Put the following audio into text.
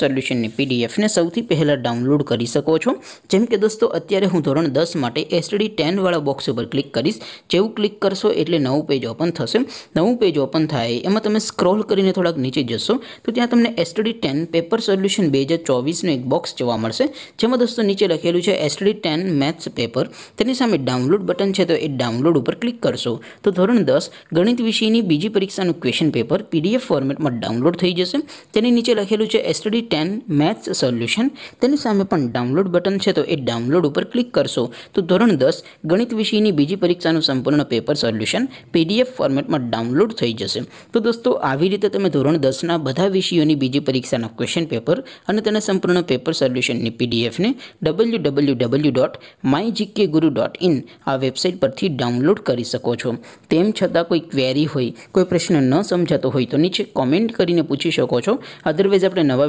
solution ની PDF ને સૌથી પહેલા ડાઉનલોડ કરી શકો છો જેમ કે દોસ્તો અત્યારે હું ધોરણ 10 માટે STD 10 વાળો બોક્સ ઉપર ક્લિક કરીસ જેવું ક્લિક કરશો એટલે નવું પેજ ઓપન થશે નવું પેજ ઓપન થાય એમાં તમે સ્ક્રોલ કરીને થોડક નીચે જશો તો ત્યાં તમને STD 10 પેપર સોલ્યુશન 2024 નો એક બોક્સ જોવા મળશે જેમ કે દોસ્તો નીચે લખેલું છે STD 10 मैथ्स પેપર તેની સામે ડાઉનલોડ બટન છે તો એ ડાઉનલોડ ઉપર ક્લિક કરશો તો ધોરણ 10 ગણિત વિષયની બીજી પરીક્ષા નું ક્વેશ્ચન પેપર પીડીએફ ફોર્મેટમાં ડાઉનલોડ થઈ જશે તેની નીચે લખેલું છે STD 10 मैथ्स सॉल्यूशन તેની સામે પણ ડાઉનલોડ બટન છે તો એ ડાઉનલોડ ઉપર ક્લિક કરશો તો ધોરણ 10 ગણિત વિષયની બીજી પરીક્ષાનું સંપૂર્ણ પેપર સોલ્યુશન PDF ફોર્મેટમાં ડાઉનલોડ થઈ જશે તો દોસ્તો આવી રીતે તમે ધોરણ 10 ના બધા વિષયોની બીજી પરીક્ષાના ક્વેશ્ચન પેપર અને તેના સંપૂર્ણ પેપર સોલ્યુશનની PDF ને www.mygkguru.in આ વેબસાઈટ પરથી ડાઉનલોડ કરી શકો છો તેમ છતાં કોઈ ક્વેરી હોય કોઈ પ્રશ્ન ન સમજાતો હોય તો નીચે કમેન્ટ કરીને પૂછી શકો છો અધરવાઇઝ આપણે નવા